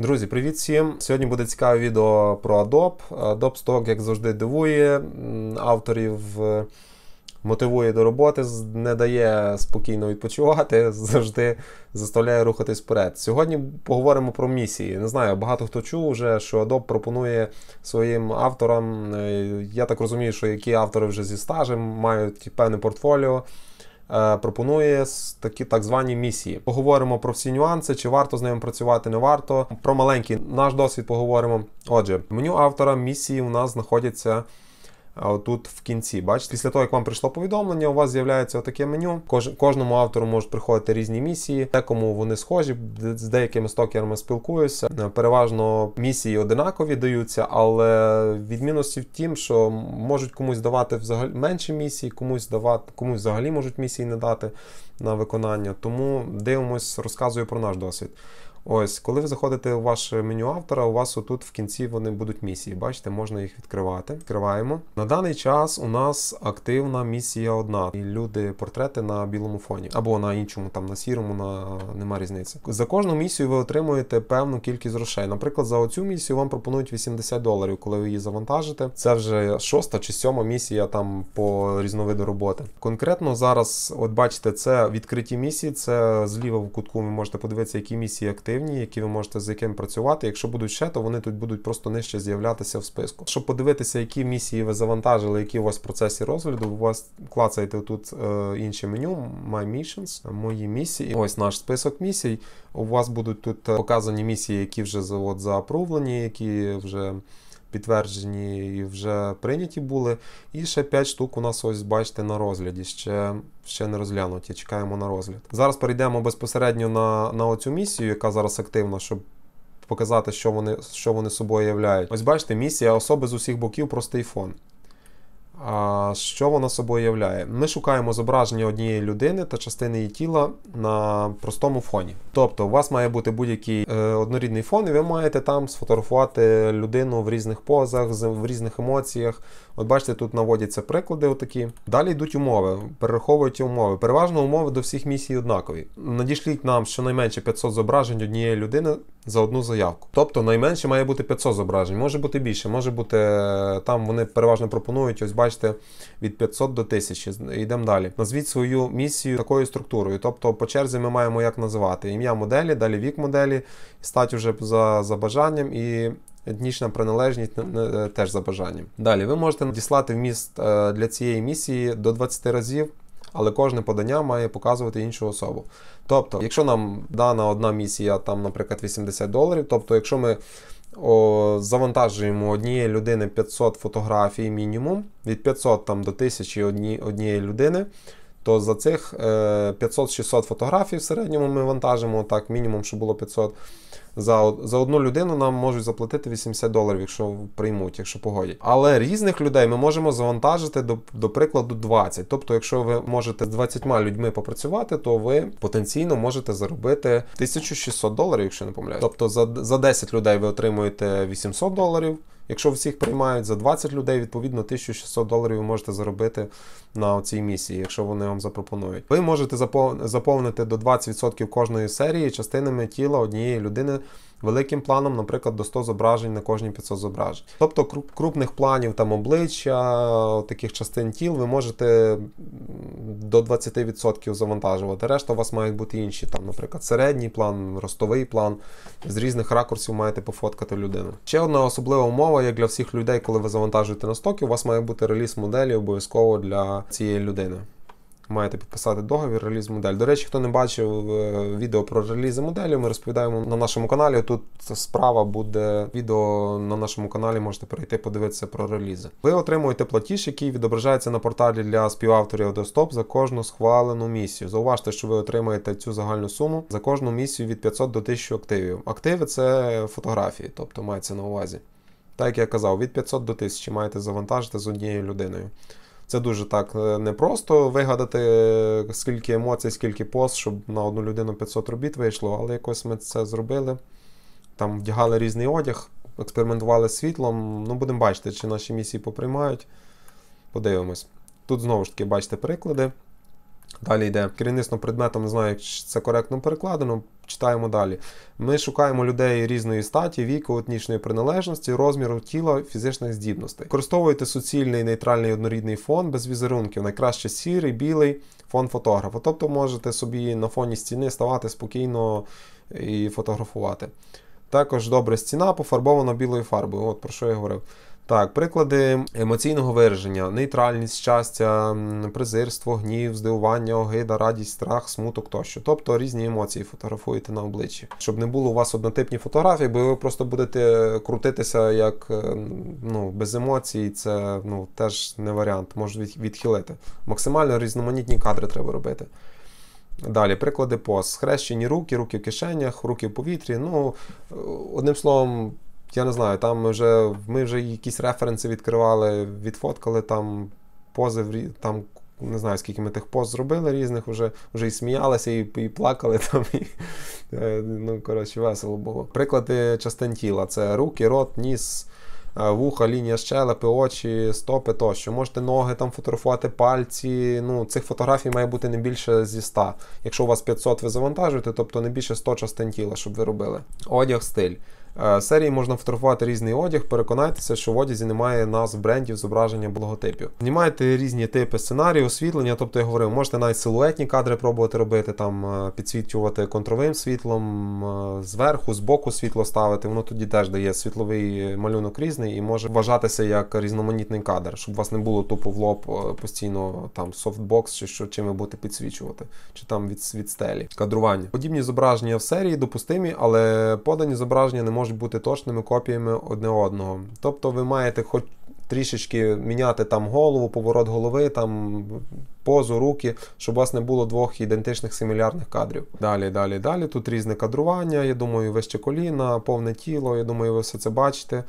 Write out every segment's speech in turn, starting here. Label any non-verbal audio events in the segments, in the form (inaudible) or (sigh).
Друзі, привіт всім! Сьогодні буде цікаве відео про Adobe. Adobe Stock, як завжди, дивує, авторів е, мотивує до роботи, не дає спокійно відпочивати, (laughs) завжди заставляє рухатись вперед. Сьогодні поговоримо про місії. Не знаю, багато хто чув вже, що Adobe пропонує своїм авторам. Е, я так розумію, що які автори вже зі стажем мають певне портфоліо. Е, пропонує такі так звані місії. Поговоримо про всі нюанси, чи варто з ними працювати, не варто. Про маленький наш досвід поговоримо. Отже, меню автора місії у нас знаходяться Отут в кінці, бачите, після того, як вам прийшло повідомлення, у вас з'являється отаке меню. Кож, Кожному автору можуть приходити різні місії, декому вони схожі, з деякими стокерами спілкуюся. Е, переважно місії одинакові даються, але відмінності в тім, що можуть комусь давати взагалі менше місії, комусь давати, комусь взагалі можуть місії не дати на виконання. Тому дивимось, розказую про наш досвід. Ось, коли ви заходите у ваше меню автора, у вас отут в кінці вони будуть місії. Бачите, можна їх відкривати. Відкриваємо. На даний час у нас активна місія одна. І люди портрети на білому фоні або на іншому, там на сірому, на нема різниці. За кожну місію ви отримуєте певну кількість грошей. Наприклад, за оцю місію вам пропонують 80 доларів, коли ви її завантажите. Це вже шоста чи сьома місія там по різновиду роботи. Конкретно зараз, от бачите, це відкриті місії. Це зліва в кутку. Ви можете подивитися, які місії активні активні, які ви можете з яким працювати. Якщо будуть ще, то вони тут будуть просто нижче з'являтися в списку. Щоб подивитися, які місії ви завантажили, які у вас в процесі розгляду, у вас клацаєте тут е, інше меню, My Missions, мої місії. Ось наш список місій. У вас будуть тут е, показані місії, які вже от, заапрувлені, які вже підтверджені і вже прийняті були. І ще 5 штук у нас ось бачите на розгляді. Ще ще не розглянуті. Чекаємо на розгляд. Зараз перейдемо безпосередньо на на оцю місію, яка зараз активна, щоб. Показати, що вони що вони собою являють. Ось бачите, місія особи з усіх боків простий фон. Що вона собою являє? Ми шукаємо зображення однієї людини та частини її тіла на простому фоні. Тобто, у вас має бути будь-який е, однорідний фон, і ви маєте там сфотографувати людину в різних позах, в різних емоціях. От бачите, тут наводяться приклади. Отакі. Далі йдуть умови, перераховують умови. Переважно умови до всіх місій однакові. Надішліть нам щонайменше 500 зображень однієї людини за одну заявку. Тобто найменше має бути 500 зображень, може бути більше, може бути е, там. Вони переважно пропонують ось бачите, бачите, від 500 до 1000. Йдемо далі. Назвіть свою місію такою структурою. Тобто, по черзі ми маємо як називати ім'я моделі, далі вік моделі, стать уже за, за бажанням і. Етнічна приналежність е, теж за бажанням. Далі ви можете надіслати вміст е, для цієї місії до 20 разів, але кожне подання має показувати іншу особу. Тобто, якщо нам дана одна місія, там, наприклад, 80 доларів, тобто, якщо ми о, Завантажуємо однієї людини 500 фотографій мінімум, від 500 там, до 1000 одні, однієї людини. То за цих 500-600 е, фотографій в середньому ми вантажимо так, мінімум, щоб було 500. За за одну людину нам можуть заплатити 80 доларів, якщо приймуть, якщо погодять. Але різних людей ми можемо завантажити до, до прикладу 20. Тобто, якщо ви можете з 20 людьми попрацювати, то ви потенційно можете заробити 1600 доларів, якщо не помиляюсь. Тобто за, за 10 людей ви отримуєте 800 доларів. Якщо всіх приймають за 20 людей, відповідно 1600 доларів ви можете заробити на цій місії, якщо вони вам запропонують. Ви можете заповнити до 20% кожної серії частинами тіла однієї людини великим планом, наприклад, до 100 зображень на кожні 500 зображень. Тобто крупних планів там обличчя, таких частин тіл ви можете до 20% завантажувати. Решта у вас мають бути інші, там, наприклад, середній план, ростовий план. З різних ракурсів маєте пофоткати людину. Ще одна особлива умова, як для всіх людей, коли ви завантажуєте на стоки, у вас має бути реліз моделі обов'язково для цієї людини маєте підписати договір, реліз модель. До речі, хто не бачив е, відео про релізи моделі, ми розповідаємо на нашому каналі. Тут справа буде відео на нашому каналі, можете перейти, подивитися про релізи. Ви отримуєте платіж, який відображається на порталі для співавторів Доступ за кожну схвалену місію. Зауважте, що ви отримаєте цю загальну суму за кожну місію від 500 до 1000 активів. Активи це фотографії, тобто мається на увазі. Так як я казав, від 500 до 1000 маєте завантажити з однією людиною. Це дуже так е, непросто вигадати, е, скільки емоцій, скільки пост, щоб на одну людину 500 робіт вийшло, але якось ми це зробили. Там вдягали різний одяг, експериментували з світлом. Ну, будемо бачити, чи наші місії поприймають. Подивимось. Тут знову ж таки бачите приклади. Далі йде керівництво предметом, не знаю, як це коректно перекладено. Читаємо далі. Ми шукаємо людей різної статі, віку, етнічної приналежності, розміру тіла, фізичних здібностей. Використовуйте суцільний нейтральний однорідний фон без візерунків, найкраще сірий, білий фон фотографа. Тобто можете собі на фоні стіни ставати спокійно і фотографувати. Також добре стіна пофарбована білою фарбою. От про що я говорив. Так, приклади емоційного вираження, нейтральність, щастя, презирство, гнів, здивування, огида, радість, страх, смуток тощо. Тобто різні емоції фотографуєте на обличчі. Щоб не було у вас однотипні фотографії, бо ви просто будете крутитися як е, ну, без емоцій, це ну, теж не варіант, можуть відхилити. Максимально різноманітні кадри треба робити. Далі, приклади поз. Схрещені руки, руки в кишенях, руки в повітрі. Ну, е, Одним словом, я не знаю, там вже ми вже якісь референси відкривали, відфоткали там пози там не знаю, скільки ми тих поз зробили різних, вже вже і сміялися, і і плакали (laughs) там. і, е, Ну, коротше, весело було. Приклади частин тіла: це руки, рот, ніс, е, вуха, лінія щелепи, очі, стопи тощо. Можете ноги там фотографувати, пальці. Ну, Цих фотографій має бути не більше зі 100. Якщо у вас 500 ви завантажуєте, тобто не більше 100 частин тіла, щоб ви робили. Одяг, стиль. Е, серії можна фотографувати різний одяг. Переконайтеся, що в одязі немає назв брендів, зображення логотипів. Знімайте різні типи сценарії, освітлення. Тобто я говорив, можете навіть силуетні кадри пробувати робити, там е, підсвічувати контровим світлом, е, зверху, з боку, світло ставити. Воно тоді теж дає світловий малюнок різний і може вважатися як різноманітний кадр, щоб у вас не було тупо в лоб постійно там софтбокс чи що чим ви будете підсвічувати, чи там від від стелі. Кадрування. Подібні зображення в серії допустимі, але подані зображення не можуть можуть бути точними копіями одне одного. Тобто ви маєте хоч трішечки міняти там голову, поворот голови, там позу, руки, щоб у вас не було двох ідентичних симілярних кадрів. Далі, далі, далі. Тут різне кадрування, я думаю, вище коліна, повне тіло, я думаю, ви все це бачите.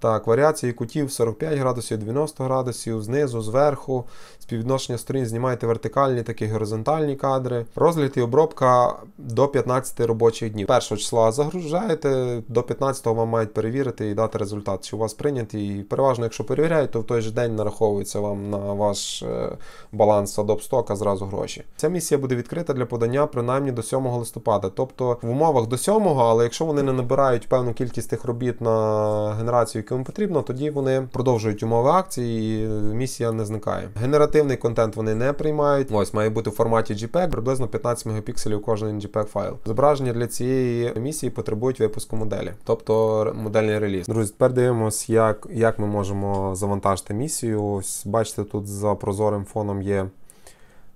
Так, варіації кутів 45 градусів, 90 градусів, знизу, зверху, співвідношення сторін знімаєте вертикальні, так і горизонтальні кадри. Розгляд і обробка до 15 робочих днів. 1 числа загружаєте, до 15-го вам мають перевірити і дати результат, чи у вас прийнятий. І переважно, якщо перевіряють, то в той же день нараховується вам на ваш е, баланс Adobe садобстока зразу гроші. Ця місія буде відкрита для подання принаймні до 7 листопада. Тобто в умовах до 7, але якщо вони не набирають певну кількість тих робіт на генерацію кому потрібно, тоді вони продовжують умови акції, і е, місія не зникає. Генеративний контент вони не приймають. Ось має бути в форматі JPEG, приблизно 15 мегапікселів кожен JPEG файл. Зображення для цієї місії потребують випуску моделі, тобто модельний реліз. Друзі, тепер дивимося, як, як ми можемо завантажити місію. Ось бачите, тут за прозорим фоном є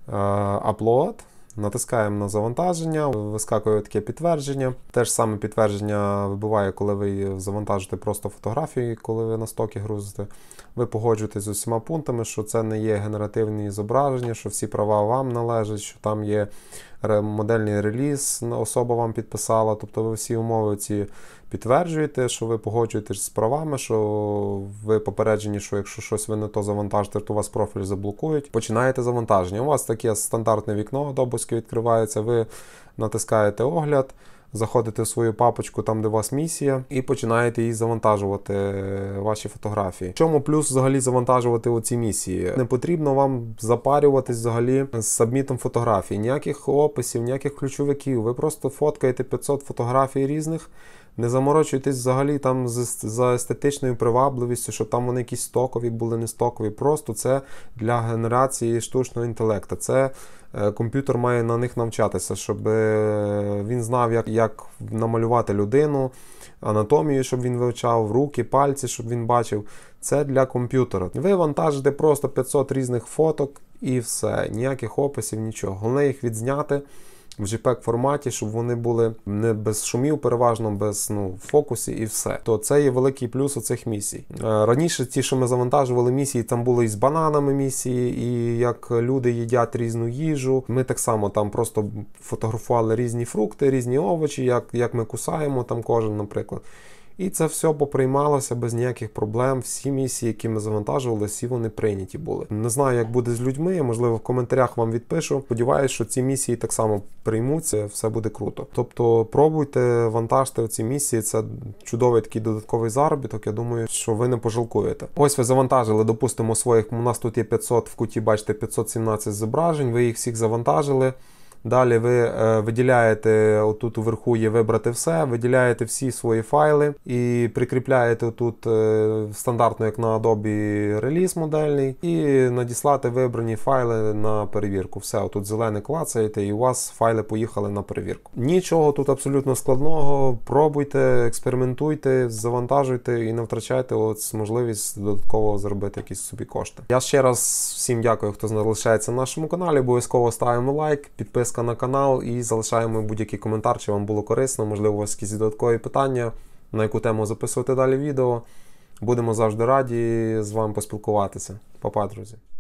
е, upload. Натискаємо на завантаження, вискакує таке підтвердження. Те ж саме підтвердження вибуває, коли ви завантажите просто фотографії, коли ви на стокі грузите. Ви погоджуєтесь з усіма пунктами, що це не є генеративні зображення, що всі права вам належать, що там є модельний реліз, особа вам підписала. Тобто ви всі умови ці підтверджуєте, що ви погоджуєтесь з правами, що ви попереджені, що якщо щось ви не то завантажите, то у вас профіль заблокують. Починаєте завантаження. У вас таке стандартне вікно допуски відкривається, ви натискаєте огляд. Заходите в свою папочку, там де у вас місія, і починаєте її завантажувати е, ваші фотографії. В чому плюс взагалі завантажувати оці місії? Не потрібно вам запарюватись взагалі з сабмітом фотографій, ніяких описів, ніяких ключовиків. Ви просто фоткаєте 500 фотографій різних. Не заморочуйтесь взагалі там за естетичною привабливістю, щоб там вони якісь стокові були, не стокові. Просто це для генерації штучного інтелекту. Це е, комп'ютер має на них навчатися, щоб е, він знав, як, як намалювати людину, анатомію, щоб він вивчав, руки, пальці, щоб він бачив. Це для комп'ютера. Ви вантажите просто 500 різних фоток і все. Ніяких описів, нічого. Головне їх відзняти в JPEG форматі, щоб вони були не без шумів, переважно без ну фокусі і все. То це є великий плюс у цих місій. Е, раніше ті, що ми завантажували місії, там були і з бананами місії, і як люди їдять різну їжу. Ми так само там просто фотографували різні фрукти, різні овочі, як, як ми кусаємо там кожен, наприклад. І це все поприймалося без ніяких проблем. Всі місії, які ми завантажували, всі вони прийняті були. Не знаю, як буде з людьми. Можливо, в коментарях вам відпишу. Сподіваюсь, що ці місії так само приймуться, все буде круто. Тобто, пробуйте вантажте ці місії. Це чудовий такий додатковий заробіток. Я думаю, що ви не пожалкуєте. Ось ви завантажили, допустимо, своїх. У нас тут є 500 в куті, бачите, 517 зображень. Ви їх всіх завантажили. Далі ви е, виділяєте, отут уверху є вибрати все, виділяєте всі свої файли і прикріпляєте тут е, стандартно, як на Adobe реліз модельний, і надіслати вибрані файли на перевірку. Все, отут зелене клацаєте, і у вас файли поїхали на перевірку. Нічого тут абсолютно складного. Пробуйте, експериментуйте, завантажуйте і не втрачайте от можливість додатково заробити якісь собі кошти. Я ще раз всім дякую, хто залишається на нашому каналі. Обов'язково ставимо лайк, підписка підписка на канал і залишаємо будь-який коментар, чи вам було корисно, можливо, у вас якісь додаткові питання, на яку тему записувати далі відео. Будемо завжди раді з вами поспілкуватися. Па-па, друзі!